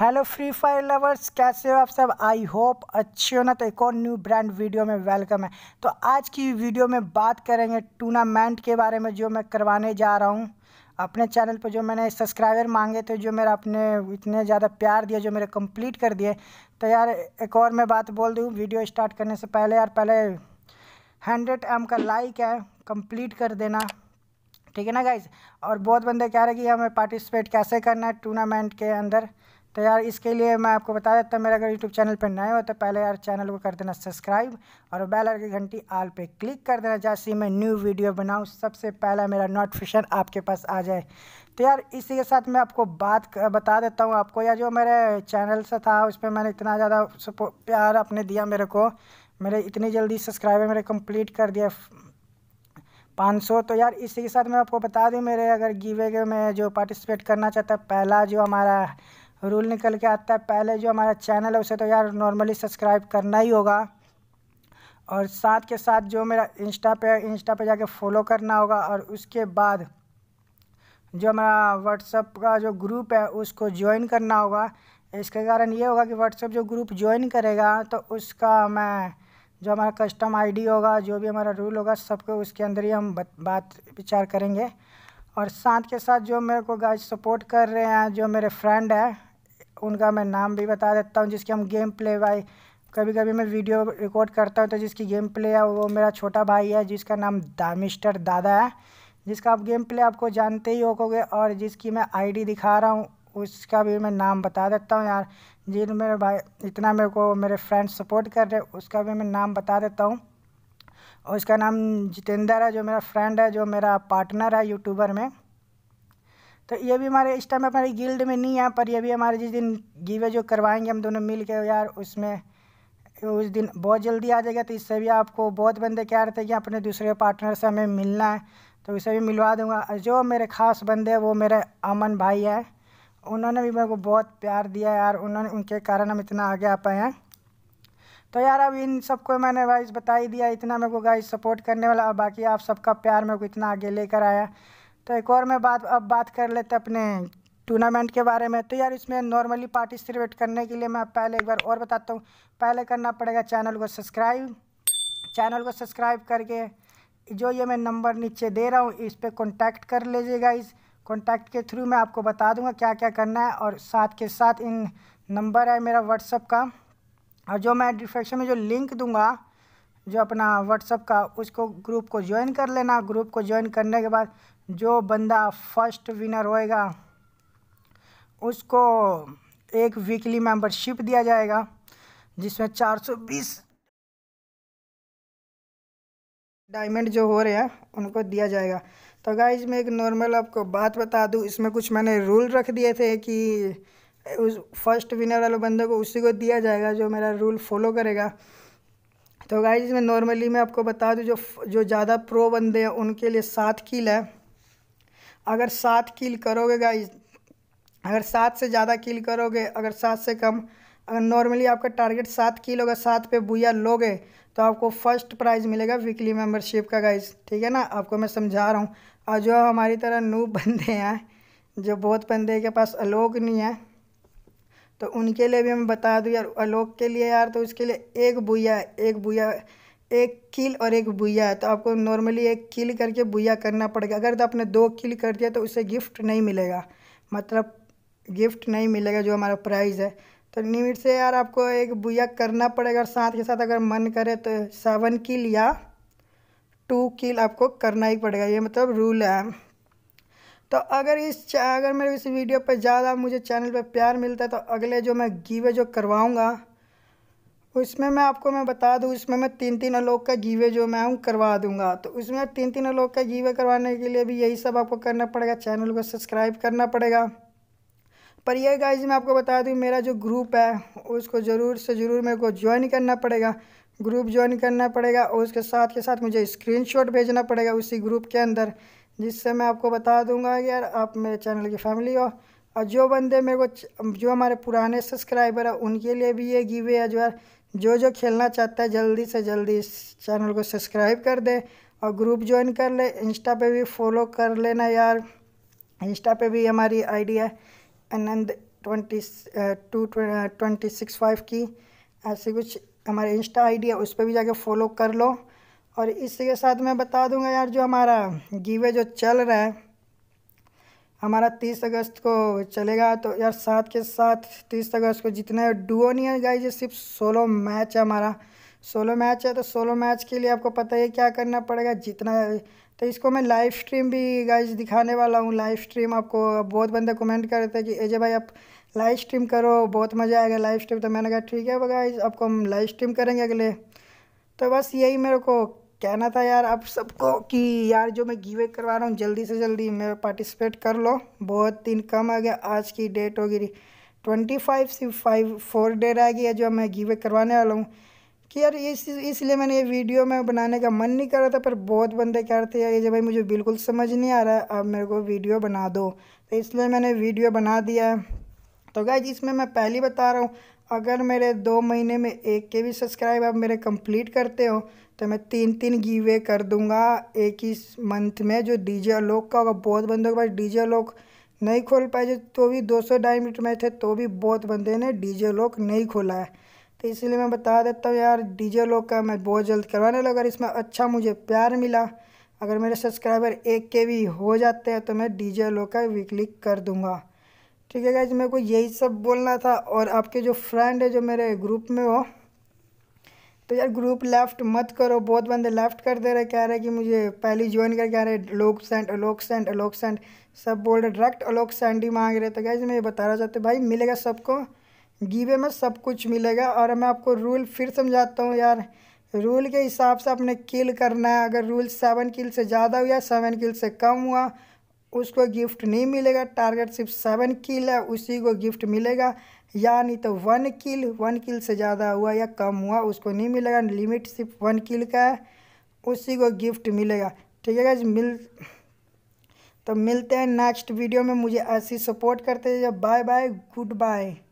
hello free fire lovers कैसे हो आप सब आई होप अच्छे हो ना तो एक और न्यू ब्रांड वीडियो में वेलकम है तो आज की वीडियो में बात करेंगे टूर्नामेंट के बारे में जो मैं करवाने जा रहा हूँ अपने चैनल पर जो मैंने सब्सक्राइबर मांगे थे जो मेरा अपने इतने ज़्यादा प्यार दिया जो मेरे कंप्लीट कर दिए तो यार एक और मैं बात बोल दूँ वीडियो स्टार्ट करने से पहले यार पहले हंड्रेड एम का लाइक है कंप्लीट कर देना ठीक है ना गाइज और बहुत बंदे कह रहे कि हमें पार्टिसिपेट कैसे करना है टूर्नामेंट के अंदर तो यार इसके लिए मैं आपको बता देता हूँ मेरा अगर यूट्यूब चैनल पर नए हो तो पहले यार चैनल को कर देना सब्सक्राइब और बेल की घंटी आल पे क्लिक कर देना जैसे ही मैं न्यू वीडियो बनाऊँ सबसे पहला मेरा नोटिफिकेशन आपके पास आ जाए तो यार इसी के साथ मैं आपको बात बता देता हूँ आपको या जो मेरे चैनल से था उस पर मैंने इतना ज़्यादा प्यार आपने दिया मेरे को मेरे इतनी जल्दी सब्सक्राइबर मेरे कम्प्लीट कर दिया पाँच सौ तो यार इसी के साथ मैं आपको बता दूँ मेरे अगर गिवे में जो पार्टिसिपेट करना चाहता है पहला जो हमारा रूल निकल के आता है पहले जो हमारा चैनल है उसे तो यार नॉर्मली सब्सक्राइब करना ही होगा और साथ के साथ जो मेरा इंस्टा पे इंस्टा पे जाके फॉलो करना होगा और उसके बाद जो हमारा व्हाट्सअप का जो ग्रुप है उसको ज्वाइन करना होगा इसके कारण ये होगा कि व्हाट्सअप जो ग्रुप ज्वाइन करेगा तो उसका मैं जो हमारा कस्टम आईडी होगा जो भी हमारा रूल होगा सबको उसके अंदर ही हम बात विचार करेंगे और साथ के साथ जो मेरे को गाइस सपोर्ट कर रहे हैं जो मेरे फ्रेंड हैं उनका मैं नाम भी बता देता हूँ जिसके हम गेम प्ले बाई कभी कभी मैं वीडियो रिकॉर्ड करता हूँ तो जिसकी गेम प्ले है वो मेरा छोटा भाई है जिसका नाम दा मिस्टर दादा है जिसका आप गेम प्ले आपको जानते ही होगे और जिसकी मैं आईडी दिखा रहा हूँ उसका भी मैं नाम बता देता हूँ यार जिन तो मेरे भाई इतना मेरे को मेरे फ्रेंड सपोर्ट कर रहे उसका भी मैं नाम बता देता हूँ और उसका नाम जितेंद्र है जो मेरा फ्रेंड है जो मेरा पार्टनर है यूट्यूबर में तो ये भी हमारे इस टाइम हमारी गिल्ड में नहीं है पर ये भी हमारे जिस दिन गिवे जो करवाएंगे हम दोनों मिल के यार उसमें उस दिन बहुत जल्दी आ जाएगा तो इससे भी आपको बहुत बंदे क्या रहते हैं कि अपने दूसरे पार्टनर से हमें मिलना है तो उसे भी मिलवा दूंगा जो मेरे ख़ास बंदे हैं वो मेरे अमन भाई हैं उन्होंने भी मेरे को बहुत प्यार दिया यार उन्होंने उनके कारण हम इतना आगे आ पाए हैं तो यार अब इन सबको मैंने वाइस बता ही दिया इतना मेरे को गाइस सपोर्ट करने वाला और बाकी आप सबका प्यार मेरे को इतना आगे लेकर आया तो एक और मैं बात अब बात कर लेते अपने टूर्नामेंट के बारे में तो यार इसमें नॉर्मली पार्टिसिपेट करने के लिए मैं पहले एक बार और बताता हूँ पहले करना पड़ेगा चैनल को सब्सक्राइब चैनल को सब्सक्राइब करके जो ये मैं नंबर नीचे दे रहा हूँ इस पर कॉन्टैक्ट कर लीजिएगा इस कॉन्टैक्ट के थ्रू मैं आपको बता दूँगा क्या क्या करना है और साथ के साथ इन नंबर है मेरा व्हाट्सअप का और जो मैं डिस्क्रिप्शन में जो लिंक दूंगा जो अपना व्हाट्सअप का उसको ग्रुप को ज्वाइन कर लेना ग्रुप को ज्वाइन करने के बाद जो बंदा फर्स्ट विनर होएगा उसको एक वीकली मेंबरशिप दिया जाएगा जिसमें 420 डायमंड जो हो रहे हैं उनको दिया जाएगा तो गाइज मैं एक नॉर्मल आपको बात बता दूँ इसमें कुछ मैंने रूल रख दिए थे कि उस फर्स्ट विनर वाले बंदे को उसी को दिया जाएगा जो मेरा रूल फॉलो करेगा तो गाइज इसमें नॉर्मली मैं आपको बता दूँ जो जो ज़्यादा प्रो बंदे हैं उनके लिए सात किल है अगर सात किल करोगे गाइज अगर सात से ज़्यादा किल करोगे अगर सात से कम अगर नॉर्मली आपका टारगेट सात किल होगा सात पे बुया लोगे तो आपको फर्स्ट प्राइज़ मिलेगा वीकली मेम्बरशिप का गाइज ठीक है ना आपको मैं समझा रहा हूँ और जो हमारी तरह नू बंदे हैं जो बहुत बंदे के पास अलोक नहीं है तो उनके लिए भी मैं बता दूँ यार अलोक के लिए यार तो उसके लिए एक बुया एक बुया एक किल और एक बुया है तो आपको नॉर्मली एक किल करके बुया करना पड़ेगा अगर तो आपने दो किल कर दिया तो उसे गिफ्ट नहीं मिलेगा मतलब गिफ्ट नहीं मिलेगा जो हमारा प्राइज़ है तो निमिट से यार आपको एक बुया करना पड़ेगा और साथ के साथ अगर मन करे तो सेवन किल या टू किल आपको करना ही पड़ेगा ये मतलब रूल है तो अगर इस अगर मेरे इस वीडियो पर ज़्यादा मुझे चैनल पर प्यार मिलता है तो अगले जो मैं गीवे जो करवाऊँगा उसमें मैं आपको मैं बता दूँ उसमें मैं तीन तीन अलोक का गीवे जो मैं हूँ करवा दूँगा तो उसमें तीन तीन अलोक का गीवे करवाने के लिए भी यही सब आपको करना पड़ेगा चैनल को सब्सक्राइब करना पड़ेगा पर यह गाइज मैं आपको बता दूँ मेरा जो ग्रुप है उसको ज़रूर से ज़रूर मेरे को ज्वाइन करना पड़ेगा ग्रुप ज्वाइन करना पड़ेगा और उसके साथ के साथ मुझे स्क्रीनशॉट भेजना पड़ेगा उसी ग्रुप के अंदर जिससे मैं आपको बता दूंगा यार आप मेरे चैनल की फैमिली हो और जो बंदे मेरे को जो हमारे पुराने सब्सक्राइबर हैं उनके लिए भी ये गिवे है जो है जो जो खेलना चाहता है जल्दी से जल्दी इस चैनल को सब्सक्राइब कर दे और ग्रुप ज्वाइन कर ले इंस्टा पे भी फॉलो कर लेना यार इंस्टा पे भी हमारी आईडी है Anand twenty two twenty six five की ऐसी कुछ हमारे इंस्टा आई है उस पर भी जाके फॉलो कर लो और इसके साथ मैं बता दूंगा यार जो हमारा गीवे जो चल रहा है हमारा तीस अगस्त को चलेगा तो यार साथ के साथ तीस अगस्त को जितना डुओ नहीं है गाइज सिर्फ सोलो मैच है हमारा सोलो मैच है तो सोलो मैच के लिए आपको पता है क्या करना पड़ेगा जितना तो इसको मैं लाइव स्ट्रीम भी गाइज दिखाने वाला हूँ लाइव स्ट्रीम आपको बहुत बंदे कमेंट कर रहे थे कि एजे भाई आप लाइव स्ट्रीम करो बहुत मज़ा आएगा लाइव स्ट्रीम तो मैंने कहा ठीक है गाइज आपको हम लाइव स्ट्रीम करेंगे अगले तो बस यही मेरे को कहना था यार आप सबको कि यार जो मैं गिवे करवा रहा हूँ जल्दी से जल्दी मेरे पार्टिसिपेट कर लो बहुत दिन कम आ गया आज की डेट हो गई ट्वेंटी फाइव से फाइव फोर डेट आ गया जो मैं गिवे करवाने वाला हूँ कि यार इस इसलिए मैंने ये वीडियो में बनाने का मन नहीं कर रहा था पर बहुत बंदे कह रहे थे यार ये भाई मुझे बिल्कुल समझ नहीं आ रहा है अब मेरे को वीडियो बना दो तो इसलिए मैंने वीडियो बना दिया है तो गाय इसमें मैं पहली बता रहा हूँ अगर मेरे दो महीने में एक के भी सब्सक्राइब आप मेरे कंप्लीट करते हो तो मैं तीन तीन गीवे कर दूंगा एक ही मंथ में जो डीजे लोक का होगा बहुत बंदों के पास डीजे अलोक नहीं खोल पाए जो तो भी दो सौ डायमीटर में थे तो भी बहुत बंदे ने डीजे अलोक नहीं खोला है तो इसलिए मैं बता देता हूँ यार डीजे अलोक का मैं बहुत जल्द करवाने लगा इसमें अच्छा मुझे प्यार मिला अगर मेरे सब्सक्राइबर एक के भी हो जाते हैं तो मैं डीजे अलोक का वीकली कर दूँगा ठीक है गाइज मेरे को यही सब बोलना था और आपके जो फ्रेंड है जो मेरे ग्रुप में हो तो यार ग्रुप लेफ्ट मत करो बहुत बंदे लेफ्ट कर दे रहे कह रहे कि मुझे पहले ज्वाइन करके आ रहे लोक सेंट अलोक सेंट अलोक सेंट सब बोल रहे डायरेक्ट अलोक सेंट ही मांग रहे तो गाइज मैं ये बताना चाहते भाई मिलेगा सबको गीवे में सब कुछ मिलेगा और मैं आपको रूल फिर समझाता हूँ यार रूल के हिसाब से आपने किल करना है अगर रूल सेवन किल से ज़्यादा हुआ सेवन किल से कम हुआ उसको गिफ्ट नहीं मिलेगा टारगेट सिर्फ सेवन किल है उसी को गिफ्ट मिलेगा यानी तो वन किल वन किल से ज़्यादा हुआ या कम हुआ उसको नहीं मिलेगा लिमिट सिर्फ वन किल का है उसी को गिफ्ट मिलेगा ठीक है गाइज मिल तो मिलते हैं नेक्स्ट वीडियो में मुझे ऐसी सपोर्ट करते जब बाय बाय गुड बाय